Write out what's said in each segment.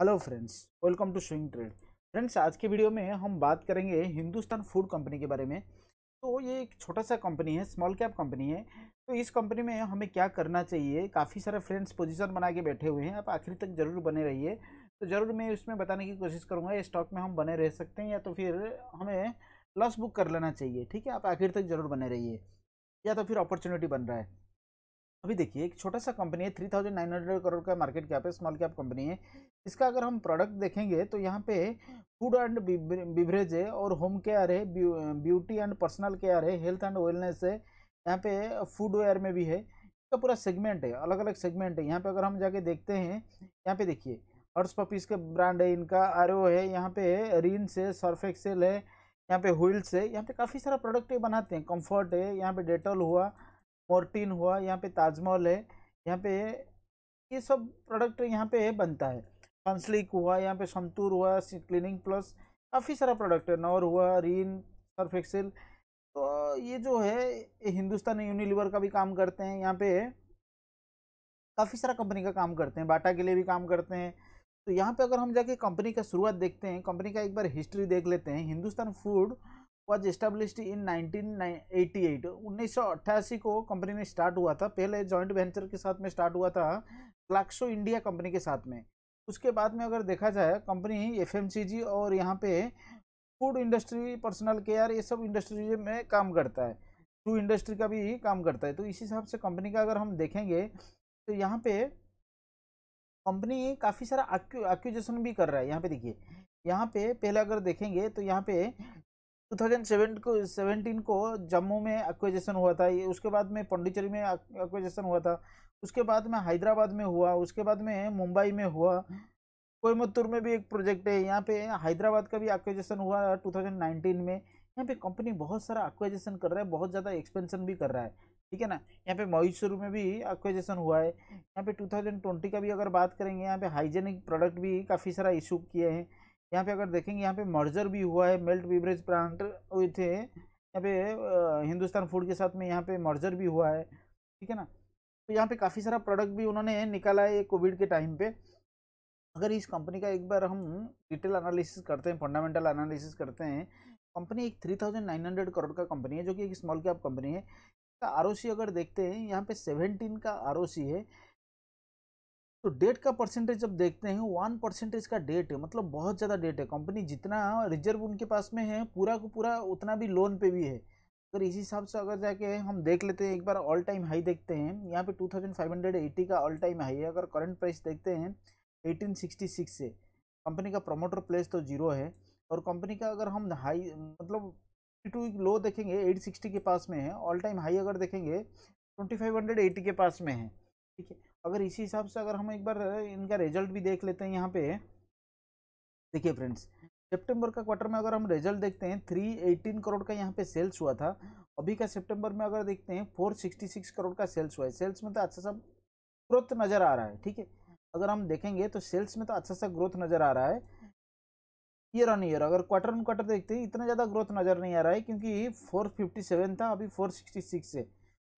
hello friends welcome to swing trade friends आज के video में हम बात करेंगे हिंदुस्तान फूड कंपनी के बारे में तो ये एक छोटा सा कंपनी है स्मॉल कैप कंपनी है तो इस कंपनी में हमें क्या करना चाहिए काफ़ी सारे फ्रेंड्स पोजीशन बना के बैठे हुए हैं आप आखिर तक ज़रूर बने रहिए तो ज़रूर मैं उसमें बताने की कोशिश करूँगा ये स्टॉक में हम बने रह सकते हैं या तो फिर हमें लॉस बुक कर लेना चाहिए ठीक है आप आखिर तक ज़रूर बने रहिए या तो फिर अपॉर्चुनिटी बन रहा है अभी देखिए एक छोटा सा कंपनी है three thousand nine hundred crore का मार्केट कैप है स्मॉल कैप कंपनी है इसका अगर हम प्रोडक्ट देखेंगे तो यहाँ पे फूड एंड बिवरेज है और होम केयर है ब्यूटी एंड पर्सनल केयर है हेल्थ एंड वेलनेस है यहाँ पे फूड वेयर में भी है इसका पूरा सेगमेंट है अलग अलग सेगमेंट है यहाँ पे अगर हम जाके देखते हैं यहाँ पे देखिए हर्ट्स पपीज के ब्रांड है इनका आर है यहाँ पे रिन्स है सर्फ एक्सेल है यहाँ पे व्हील्स है यहाँ पे काफ़ी सारा प्रोडक्ट बनाते हैं कम्फर्ट है यहाँ पे डेटॉल हुआ मोर्टीन हुआ यहाँ पे ताजमहल है यहाँ पे ये सब प्रोडक्ट यहाँ पे बनता है फंसलिक हुआ यहाँ पे संतूर हुआ क्लीनिंग प्लस काफ़ी सारा प्रोडक्ट है नॉर हुआ रीन सर्फ एक्सेल तो ये जो है हिंदुस्तान यूनिलीवर का भी काम करते हैं यहाँ पे काफ़ी सारा कंपनी का काम करते हैं बाटा के लिए भी काम करते हैं तो यहाँ पे अगर हम जाके कंपनी का शुरुआत देखते हैं कंपनी का एक बार हिस्ट्री देख लेते हैं Hindustan food was established in 1988 1988 को कंपनी में स्टार्ट हुआ था पहले जॉइंट वेंचर के साथ में स्टार्ट हुआ था क्लाक्सो इंडिया कंपनी के साथ में उसके बाद में अगर देखा जाए कंपनी एफ और यहाँ पे फूड इंडस्ट्री पर्सनल केयर ये सब इंडस्ट्री में काम करता है टू इंडस्ट्री का भी काम करता है तो इसी हिसाब से कंपनी का अगर हम देखेंगे तो यहाँ पे कंपनी काफ़ी सारा एक्यूजेशन भी कर रहा है यहाँ पे देखिए यहाँ पे पहले अगर देखेंगे तो यहाँ पे 2017 को को जम्मू में एक्विजेशन हुआ था उसके बाद में पंडिचेरी में एक्विजेशन हुआ था उसके बाद में हैदराबाद में हुआ उसके बाद में मुंबई में हुआ कोयमत्तूर में भी एक प्रोजेक्ट है यहाँ पे हैदराबाद का भी एक्विजेशन हुआ 2019 में यहाँ पे कंपनी बहुत सारा एक्विजेशन कर रहा है बहुत ज़्यादा एक्सपेंशन भी कर रहा है ठीक है ना यहाँ पे मयूसूर में भी एक्विजेशन हुआ है यहाँ पे 2020 का भी अगर बात करेंगे यहाँ पे हाइजेनिक प्रोडक्ट भी काफ़ी सारा इशू किए हैं यहाँ पे अगर देखेंगे यहाँ पे मर्जर भी हुआ है मेल्ट बीवरेज प्लांट थे यहाँ पे हिंदुस्तान फूड के साथ में यहाँ पे मर्जर भी हुआ है ठीक है ना तो यहाँ पे काफ़ी सारा प्रोडक्ट भी उन्होंने निकाला है कोविड के टाइम पे अगर इस कंपनी का एक बार हम डिटेल एनालिसिस करते हैं फंडामेंटल एनालिसिस करते हैं कंपनी एक three thousand nine hundred crore का कंपनी है जो कि एक स्मॉल कैप कंपनी है इसका आर अगर देखते हैं यहाँ पे सेवेंटीन का आर है तो डेट का परसेंटेज जब देखते हैं वन परसेंटेज का डेट है मतलब बहुत ज़्यादा डेट है कंपनी जितना रिजर्व उनके पास में है पूरा को पूरा उतना भी लोन पे भी है अगर इसी हिसाब से अगर जाके हम देख लेते हैं एक बार ऑल टाइम हाई देखते हैं यहाँ पे 2580 का ऑल टाइम हाई है अगर करंट प्राइस देखते हैं 1866 से कंपनी का प्रोमोटर प्लेस तो जीरो है और कंपनी का अगर हम हाई मतलब टू लो देखेंगे 860 के पास में है ऑल टाइम हाई अगर देखेंगे 2580 के पास में है ठीक है अगर इसी हिसाब से अगर हम एक बार इनका रिजल्ट भी देख लेते हैं यहाँ पे देखिए फ्रेंड्स सेप्टेम्बर का क्वार्टर में अगर हम रिजल्ट देखते हैं थ्री एटीन करोड़ का यहाँ पे सेल्स हुआ था अभी का सेप्टेम्बर में अगर देखते हैं फोर सिक्सटी सिक्स करोड़ का सेल्स हुआ है सेल्स में तो अच्छा सा ग्रोथ नज़र आ रहा है ठीक है अगर हम देखेंगे तो सेल्स में तो अच्छा सा ग्रोथ नज़र आ रहा है ईयर ऑन ईयर अगर क्वार्टर ऑन क्वार्टर देखते हैं इतना ज़्यादा ग्रोथ नज़र नहीं आ रहा है क्योंकि फोर था अभी फोर है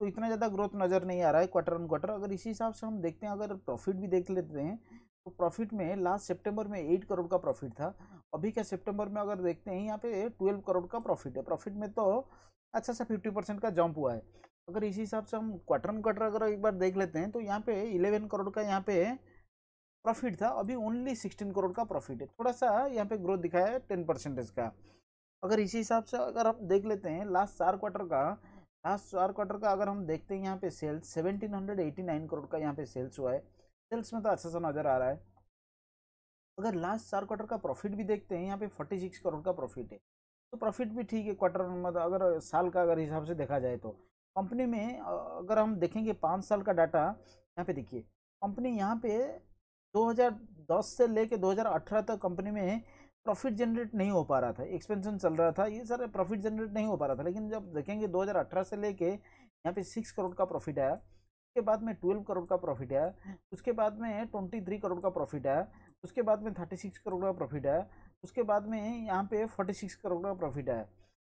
तो इतना ज़्यादा ग्रोथ नज़र नहीं आ रहा है क्वार्टर ऑन क्वार्टर अगर इसी हिसाब से हम देखते हैं अगर प्रॉफिट भी देख लेते हैं तो प्रॉफिट में लास्ट सितंबर में एट करोड़ का प्रॉफिट था अभी क्या सितंबर में अगर देखते हैं यहाँ पे ट्वेल्व करोड़ का प्रॉफिट है प्रॉफिट में तो अच्छा सा फिफ्टी परसेंट का जंप हुआ है अगर इसी हिसाब से हम क्वार्टर ऑन क्वार्टर अगर एक बार देख लेते हैं तो यहाँ पे इलेवन करोड़ का यहाँ पे प्रॉफिट था अभी ओनली सिक्सटीन करोड़ का प्रॉफिट है थोड़ा सा यहाँ पे ग्रोथ दिखाया है टेन परसेंटेज का अगर इसी हिसाब से अगर हम देख लेते हैं लास्ट चार क्वार्टर का लास्ट हाँ, चार क्वार्टर का अगर हम देखते हैं यहाँ पे सेल्स 1789 करोड़ का यहाँ पे सेल्स हुआ है सेल्स में तो अच्छा सा नज़र आ रहा है अगर लास्ट चार क्वार्टर का प्रॉफिट भी देखते हैं यहाँ पे 46 करोड़ का प्रॉफिट है तो प्रॉफिट भी ठीक है क्वार्टर मतलब अगर साल का अगर हिसाब से देखा जाए तो कंपनी में अगर हम देखेंगे पाँच साल का डाटा यहाँ पे देखिए कंपनी यहाँ पे दस से लेके अठारह तक कंपनी में प्रॉफिट जनरेट नहीं हो पा रहा था एक्सपेंशन चल रहा था ये सारे प्रॉफिट जनरेट नहीं हो पा रहा था लेकिन जब देखेंगे 2018 से लेके यहाँ पे सिक्स करोड़ का प्रॉफिट आया उसके बाद में ट्वेल्व करोड़ का प्रॉफिट आया उसके बाद में ट्वेंटी थ्री करोड़ का प्रॉफिट आया उसके बाद में थर्टी सिक्स करोड़ का प्रॉफिट आया उसके बाद में यहाँ पे फोर्टी सिक्स करोड़ का प्रॉफिट आया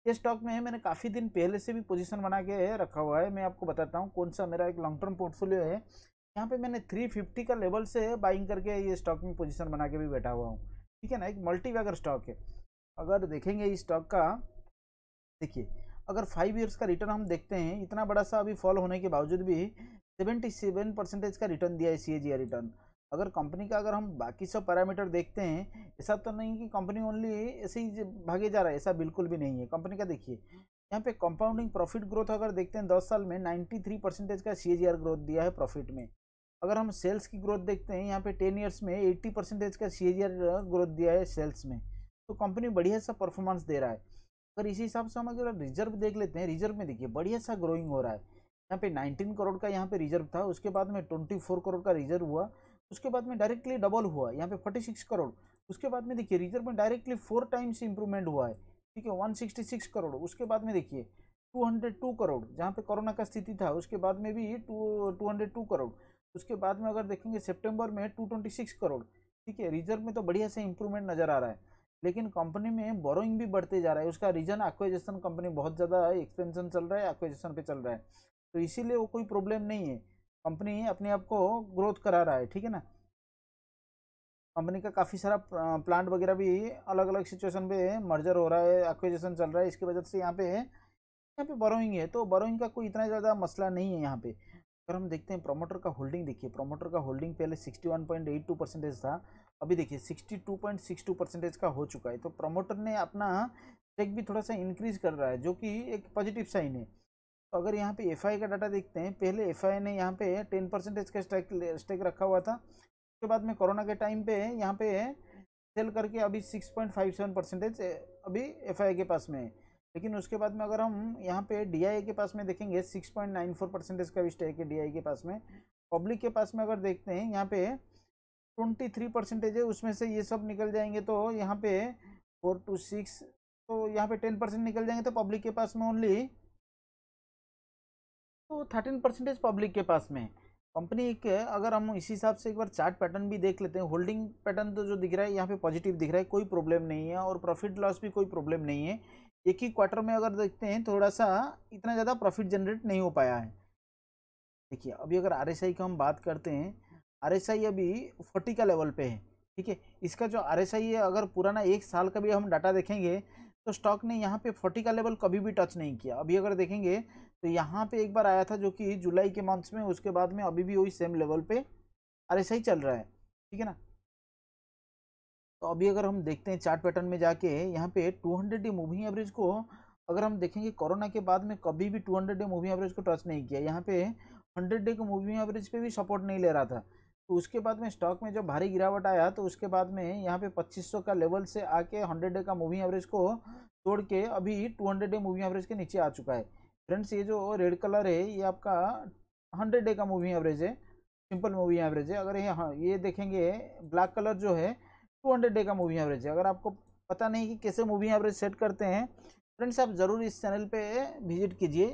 ये स्टॉक में मैंने काफ़ी दिन पहले से भी पोजिशन बना के रखा हुआ है मैं आपको बताता हूँ कौन सा मेरा एक लॉन्ग टर्म पोर्टफोलियो है यहाँ पर मैंने थ्री का लेवल से बाइंग करके ये स्टॉक में पोजिशन बना के भी बैठा हुआ हूँ ठीक है ना एक मल्टी वैगर स्टॉक है अगर देखेंगे इस स्टॉक का देखिए अगर फाइव ईयर्स का रिटर्न हम देखते हैं इतना बड़ा सा अभी फॉल होने के बावजूद भी सेवेंटी सेवन परसेंटेज का रिटर्न दिया है सी रिटर्न अगर कंपनी का अगर हम बाकी सब पैरामीटर देखते हैं ऐसा तो नहीं कि कंपनी ओनली ऐसे ही भागे जा रहा है ऐसा बिल्कुल भी नहीं है कंपनी का देखिए यहाँ पे कंपाउंडिंग प्रॉफिट ग्रोथ अगर देखते हैं दस साल में नाइन्टी थ्री परसेंटेज का सी ग्रोथ दिया है प्रॉफिट में अगर हम सेल्स की ग्रोथ देखते हैं यहाँ पे टेन ईयर्स में एट्टी परसेंटेज का सी ग्रोथ दिया है सेल्स में तो कंपनी बढ़िया सा परफॉर्मेंस दे रहा है अगर इसी हिसाब से हम अगर रिजर्व देख लेते हैं रिजर्व में देखिए बढ़िया सा ग्रोइंग हो रहा है यहाँ पे 19 करोड़ का यहाँ पे रिजर्व था उसके बाद में 24 करोड़ का रिजर्व हुआ उसके बाद में डायरेक्टली डबल हुआ यहाँ पे 46 करोड़ उसके बाद में देखिए रिजर्व में डायरेक्टली फोर टाइम्स इंप्रूवमेंट हुआ है ठीक है 166 करोड़ उसके बाद में देखिए 202 करोड़ जहाँ पे कोरोना का स्थिति था उसके बाद में भी टू टू करोड़ उसके बाद में अगर देखेंगे सेप्टेम्बर में टू करोड़ ठीक है रिजर्व में तो बढ़िया से इंप्रूवमेंट नज़र आ रहा है लेकिन कंपनी में बोरोइंग भी बढ़ते जा रहा है उसका रीज़न एक्वेजेशन कंपनी बहुत ज़्यादा एक्सपेंशन चल रहा है एक्वेजेशन पे चल रहा है तो इसीलिए वो कोई प्रॉब्लम नहीं है कंपनी अपने आप को ग्रोथ करा रहा है ठीक है ना कंपनी का काफ़ी सारा प्लांट वगैरह भी अलग अलग सिचुएशन पे मर्जर हो रहा है एक्वेजेशन चल रहा है इसकी वजह से यहाँ पे यहाँ पे बोरोइंग है तो बोरोइंग का कोई इतना ज़्यादा मसला नहीं है यहाँ पे अगर हम देखते हैं प्रोमोटर का होल्डिंग देखिए प्रोमोटर का होल्डिंग पहले 61.82 परसेंटेज था अभी देखिए 62.62 परसेंटेज का हो चुका है तो प्रोमोटर ने अपना स्टेक भी थोड़ा सा इंक्रीज कर रहा है जो कि एक पॉजिटिव साइन है तो अगर यहाँ पे एफ का डाटा देखते हैं पहले एफ ने यहाँ पे टेन परसेंटेज का स्टेक स्टेक रखा हुआ था उसके बाद में कोरोना के टाइम पे यहाँ पे सेल करके अभी सेवन परसेंटेज अभी एफ के पास में है लेकिन उसके बाद में अगर हम यहाँ पे डी के पास में देखेंगे six point nine four percentage का स्टेक है कि डी के पास में पब्लिक के पास में अगर देखते हैं यहाँ पे ट्वेंटी थ्री परसेंटेज है उसमें से ये सब निकल जाएंगे तो यहाँ पे फोर टू सिक्स तो यहाँ पे टेन परसेंट निकल जाएंगे तो पब्लिक के पास में ओनली तो थर्टीन परसेंटेज पब्लिक के पास में कंपनी के अगर हम इसी हिसाब से एक बार चार्ट पैटर्न भी देख लेते हैं होल्डिंग पैटर्न तो जो दिख रहा है यहाँ पे पॉजिटिव दिख रहा है कोई प्रॉब्लम नहीं है और प्रॉफिट लॉस भी कोई प्रॉब्लम नहीं है एक ही क्वार्टर में अगर देखते हैं थोड़ा सा इतना ज़्यादा प्रॉफिट जनरेट नहीं हो पाया है देखिए अभी अगर आर एस आई की हम बात करते हैं आर एस आई अभी फोर्टी का लेवल पे है ठीक है इसका जो आर एस आई है अगर पुराना एक साल का भी हम डाटा देखेंगे तो स्टॉक ने यहाँ पे फोर्टी का लेवल कभी भी टच नहीं किया अभी अगर देखेंगे तो यहाँ पे एक बार आया था जो कि जुलाई के मंथ्स में उसके बाद में अभी भी वही सेम लेवल पे आर एस आई चल रहा है ठीक है ना तो अभी अगर हम देखते हैं चार्ट पैटर्न में जाके यहाँ पे 200 डे मूविंग एवरेज को अगर हम देखेंगे कोरोना के बाद में कभी भी 200 डे मूविंग एवरेज को टच नहीं किया यहाँ पे 100 डे के मूविंग एवरेज पे भी सपोर्ट नहीं ले रहा था तो उसके बाद में स्टॉक में जब भारी गिरावट आया तो उसके बाद में यहाँ पे 2500 का लेवल से आके 100 डे का मूविंग एवरेज को तोड़ के अभी 200 डे मूविंग एवरेज के नीचे आ चुका है फ्रेंड्स ये जो रेड कलर है ये आपका हंड्रेड डे का मूविंग एवरेज है सिंपल मूविंग एवरेज है अगर ये हाँ, ये देखेंगे ब्लैक कलर जो है टू हंड्रेड डे का मूवी एवरेज है अगर आपको पता नहीं कि कैसे मूवी एवरेज सेट करते हैं फ्रेंड्स आप ज़रूर इस चैनल पे विजिट कीजिए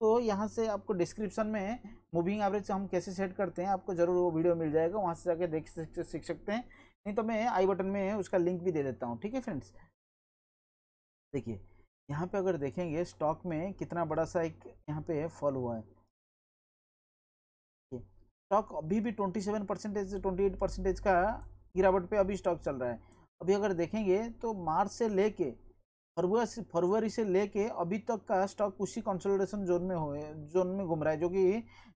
तो यहाँ से आपको डिस्क्रिप्शन में मूविंग एवरेज हम कैसे सेट करते हैं आपको ज़रूर वो वीडियो मिल जाएगा वहाँ से जाके देख सीख सकते हैं नहीं तो मैं आई बटन में उसका लिंक भी दे देता हूँ ठीक है फ्रेंड्स देखिए यहाँ पे अगर देखेंगे स्टॉक में कितना बड़ा सा एक यहाँ पे फॉल हुआ है स्टॉक अभी भी twenty seven percentage twenty eight percentage का गिरावट पे अभी स्टॉक चल रहा है अभी अगर देखेंगे तो मार्च से लेके फरवरी फरवरी से लेके अभी तक का स्टॉक उसी कंसोलिडेशन जोन में हो जोन में घूम रहा है जो कि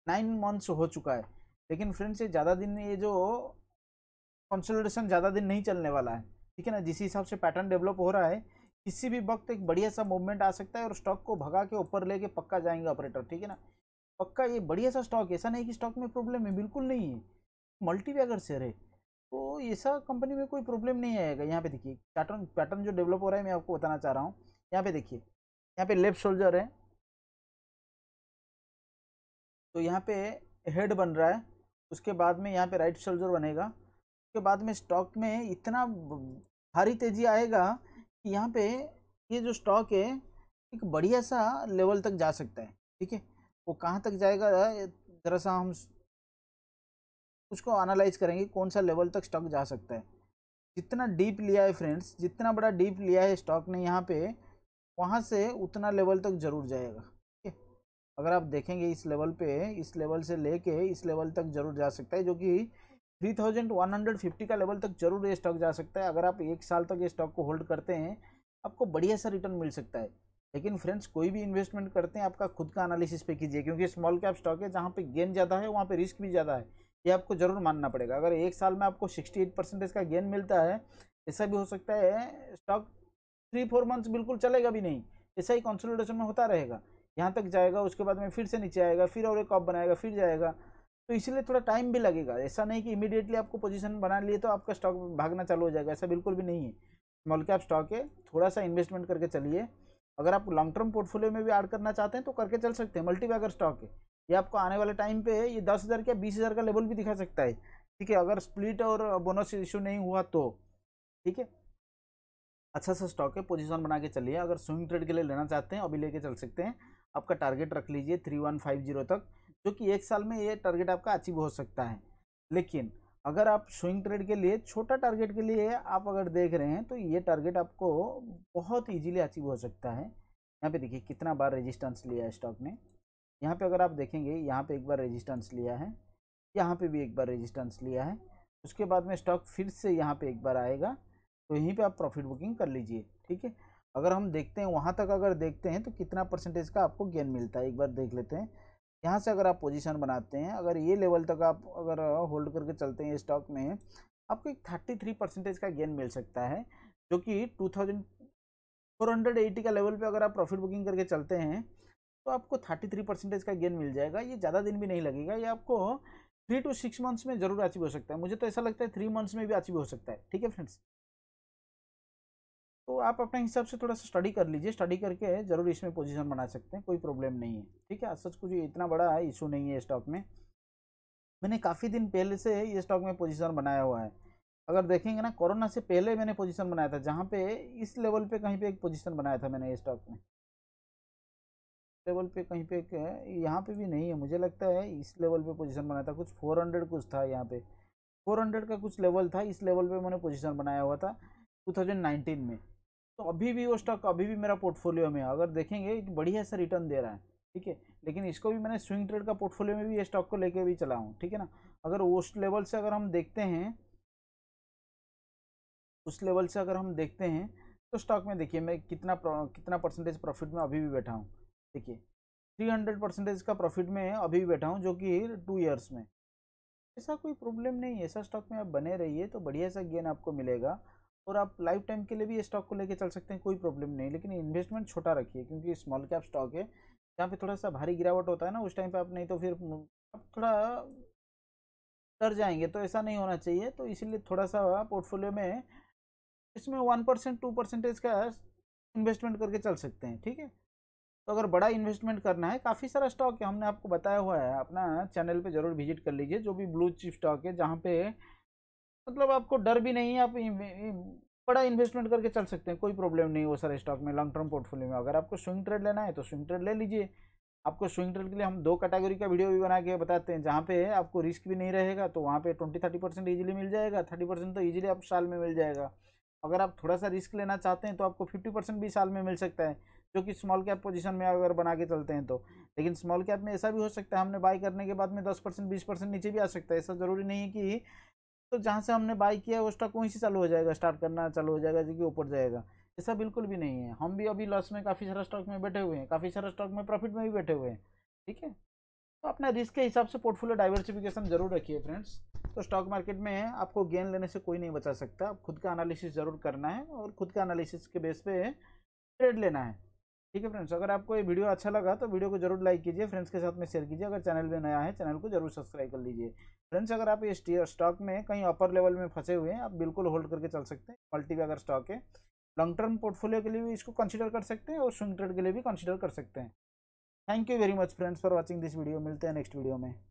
नाइन मंथ्स हो चुका है लेकिन फ्रेंड्स ये ज़्यादा दिन ये जो कंसोलिडेशन ज़्यादा दिन नहीं चलने वाला है ठीक है ना जिस हिसाब से पैटर्न डेवलप हो रहा है किसी भी वक्त एक बढ़िया सा मूवमेंट आ सकता है और स्टॉक को भगा के ऊपर लेके पक्का जाएंगे ऑपरेटर ठीक है ना पक्का ये बढ़िया सा स्टॉक ऐसा नहीं कि स्टॉक में प्रॉब्लम है बिल्कुल नहीं है मल्टी वैगर शेयर है तो ऐसा कंपनी में कोई प्रॉब्लम नहीं आएगा यहाँ पे देखिए पैटर्न पैटर्न जो डेवलप हो रहा है मैं आपको बताना चाह रहा हूँ यहाँ पे देखिए यहाँ पे लेफ्ट शोल्जर है तो यहाँ पे हेड बन रहा है उसके बाद में यहाँ पे राइट शोल्जर बनेगा उसके बाद में स्टॉक में इतना भारी तेज़ी आएगा कि यहाँ पे ये जो स्टॉक है एक बढ़िया सा लेवल तक जा सकता है ठीक है वो कहाँ तक जाएगा ज़रा सा हम उसको एनालाइज करेंगे कौन सा लेवल तक स्टॉक जा सकता है जितना डीप लिया है फ्रेंड्स जितना बड़ा डीप लिया है स्टॉक ने यहाँ पे वहाँ से उतना लेवल तक ज़रूर जाएगा ठीक है अगर आप देखेंगे इस लेवल पे इस लेवल से लेके इस लेवल तक ज़रूर जा सकता है जो कि 3150 का लेवल तक जरूर ये स्टॉक जा सकता है अगर आप एक साल तक ये स्टॉक को होल्ड करते हैं आपको बढ़िया सा रिटर्न मिल सकता है लेकिन फ्रेंड्स कोई भी इन्वेस्टमेंट करते हैं आपका खुद का एनालिसिस पे कीजिए क्योंकि स्मॉल कैप स्टॉक है जहाँ पे गेन ज़्यादा है वहाँ पे रिस्क भी ज़्यादा है ये आपको ज़रूर मानना पड़ेगा अगर एक साल में आपको सिक्सटी एट परसेंटेज का गेन मिलता है ऐसा भी हो सकता है स्टॉक थ्री फोर मंथ्स बिल्कुल चलेगा भी नहीं ऐसा ही कंसोलिडेशन में होता रहेगा यहाँ तक जाएगा उसके बाद में फिर से नीचे आएगा फिर और एक ऑप बनाएगा फिर जाएगा तो इसीलिए थोड़ा टाइम भी लगेगा ऐसा नहीं कि इमीडिएटली आपको पोजिशन बना लिए तो आपका स्टॉक भागना चालू हो जाएगा ऐसा बिल्कुल भी नहीं है स्मॉल कैप स्टॉक है थोड़ा सा इन्वेस्टमेंट करके चलिए अगर आप लॉन्ग टर्म पोर्टफोलियो में भी ऐड करना चाहते हैं तो करके चल सकते हैं मल्टीबैगर स्टॉक है ये आपको आने वाले टाइम पे ये दस हज़ार के बीस हज़ार का लेवल भी दिखा सकता है ठीक है अगर स्प्लिट और बोनस इश्यू नहीं हुआ तो ठीक है अच्छा सा स्टॉक है पोजीशन बना के चलिए अगर स्विंग ट्रेड के लिए लेना चाहते हैं अभी लेके चल सकते हैं आपका टारगेट रख लीजिए थ्री वन फाइव जीरो तक जो कि एक साल में ये टारगेट आपका अचीव हो सकता है लेकिन अगर आप स्विंग ट्रेड के लिए छोटा टारगेट के लिए आप अगर देख रहे हैं तो ये टारगेट आपको बहुत ईजिली अचीव हो सकता है यहाँ पे देखिए कितना बार रेजिस्टेंस लिया है स्टॉक ने यहाँ पे अगर आप देखेंगे यहाँ पे एक बार रेजिस्टेंस लिया है यहाँ पे भी एक बार रेजिस्टेंस लिया है उसके बाद में स्टॉक फिर से यहाँ पे एक बार आएगा तो यहीं पे आप प्रॉफिट बुकिंग कर लीजिए ठीक है अगर हम देखते हैं वहाँ तक अगर देखते हैं तो कितना परसेंटेज का आपको गेन मिलता है एक बार देख लेते हैं यहाँ से अगर आप पोजिशन बनाते हैं अगर ये लेवल तक आप अगर होल्ड करके चलते हैं स्टॉक में आपको एक थर्टी थ्री परसेंटेज का गेन मिल सकता है जो कि two thousand four hundred eighty का लेवल पे अगर आप प्रॉफिट बुकिंग करके चलते हैं तो आपको थर्टी थ्री परसेंटेज का गेन मिल जाएगा ये ज़्यादा दिन भी नहीं लगेगा ये आपको थ्री टू सिक्स मंथ्स में जरूर अचीव हो सकता है मुझे तो ऐसा लगता है थ्री मंथ्स में भी अचीव हो सकता है ठीक है फ्रेंड्स तो आप अपने हिसाब से थोड़ा सा स्टडी कर लीजिए स्टडी करके ज़रूर इसमें पोजिशन बना सकते हैं कोई प्रॉब्लम नहीं है ठीक है सच कुछ इतना बड़ा इशू नहीं है स्टॉक में मैंने काफ़ी दिन पहले से ये स्टॉक में पोजिशन बनाया हुआ है अगर देखेंगे ना कोरोना से पहले मैंने पोजीशन बनाया था जहाँ पे इस लेवल पे कहीं पे एक पोजीशन बनाया था मैंने ये स्टॉक में लेवल पे कहीं पे यहाँ पे भी नहीं है मुझे लगता है इस लेवल पे पोजीशन बनाया था कुछ 400 कुछ था यहाँ पे 400 का कुछ लेवल था इस लेवल पे मैंने पोजीशन बनाया हुआ था 2019 में तो अभी भी वो स्टॉक अभी भी मेरा पोर्टफोलियो में है अगर देखेंगे बढ़िया सा रिटर्न दे रहा है ठीक है लेकिन इसको भी मैंने स्विंग ट्रेड का पोर्टफोलियो में भी ये स्टॉक को लेकर भी चला हूँ ठीक है ना अगर उस लेवल से अगर हम देखते हैं उस लेवल से अगर हम देखते हैं तो स्टॉक में देखिए मैं कितना कितना परसेंटेज प्रॉफिट में अभी भी बैठा हूँ देखिए थ्री हंड्रेड परसेंटेज का प्रॉफिट में अभी भी बैठा हूँ जो कि टू ईयर्स में ऐसा कोई प्रॉब्लम नहीं है ऐसा स्टॉक में आप बने रहिए तो बढ़िया सा गेन आपको मिलेगा और आप लाइफ टाइम के लिए भी ये स्टॉक को लेके चल सकते हैं कोई प्रॉब्लम नहीं लेकिन इन्वेस्टमेंट छोटा रखिए क्योंकि स्मॉल कैप स्टॉक है जहाँ पे थोड़ा सा भारी गिरावट होता है ना उस टाइम पे आप नहीं तो फिर आप थोड़ा डर जाएंगे तो ऐसा नहीं होना चाहिए तो इसीलिए थोड़ा सा पोर्टफोलियो में इसमें वन परसेंट टू परसेंटेज का इन्वेस्टमेंट करके चल सकते हैं ठीक है तो अगर बड़ा इन्वेस्टमेंट करना है काफ़ी सारा स्टॉक है हमने आपको बताया हुआ है अपना चैनल पे ज़रूर विजिट कर लीजिए जो भी ब्लू चिप स्टॉक है जहाँ पे मतलब आपको डर भी नहीं है आप बड़ा इन्वेस्टमेंट करके चल सकते हैं कोई प्रॉब्लम नहीं वो सारे स्टॉक में लॉन्ग टर्म पोर्टफोलियो में अगर आपको स्विंग ट्रेड लेना है तो स्विंग ट्रेड ले लीजिए आपको स्विंग ट्रेड के लिए हम दो कैटेगरी का वीडियो भी बना के बताते हैं जहाँ पे आपको रिस्क भी नहीं रहेगा तो वहाँ पे ट्वेंटी थर्टी परसेंट ईजिली मिल जाएगा थर्टी परसेंट तो ईजिली आप साल में मिल जाएगा अगर आप थोड़ा सा रिस्क लेना चाहते हैं तो आपको फिफ्टी परसेंट भी साल में मिल सकता है जो कि स्मॉल कैप पोजीशन में अगर बना के चलते हैं तो लेकिन स्मॉल कैप में ऐसा भी हो सकता है हमने बाई करने के बाद में दस परसेंट बीस परसेंट नीचे भी आ सकता है ऐसा ज़रूरी नहीं है कि तो जहाँ से हमने बाई किया है वो स्टॉक वहीं से चालू हो जाएगा स्टार्ट करना चालू हो जाएगा जो कि ऊपर जाएगा ऐसा बिल्कुल भी नहीं है हम भी अभी लॉस में काफ़ी सारा स्टॉक में बैठे हुए हैं काफ़ी सारा स्टॉक में प्रॉफिट में भी बैठे हुए हैं ठीक है तो अपना रिस्क के हिसाब से पोर्टफोलियो डाइवर्सिफिकेशन जरूर रखिए फ्रेंड्स तो स्टॉक मार्केट में आपको गेन लेने से कोई नहीं बचा सकता आप खुद का एनालिसिस जरूर करना है और खुद का एनालिसिस के बेस पे ट्रेड लेना है ठीक है फ्रेंड्स अगर आपको ये वीडियो अच्छा लगा तो वीडियो को जरूर लाइक कीजिए फ्रेंड्स के साथ में शेयर कीजिए अगर चैनल में नया है चैनल को जरूर सब्सक्राइब कर लीजिए फ्रेंड्स अगर आप ये स्टॉक में कहीं अपर लेवल में फंसे हुए हैं आप बिल्कुल होल्ड करके चल सकते हैं मल्टी अगर स्टॉक है लॉन्ग टर्म पोर्टफोलियो के लिए भी इसको कंसिडर कर सकते हैं और स्विंग ट्रेड के लिए भी कंसिडर कर सकते हैं thank you very much friends for watching this video मिलते हैं नेक्स्ट वीडियो में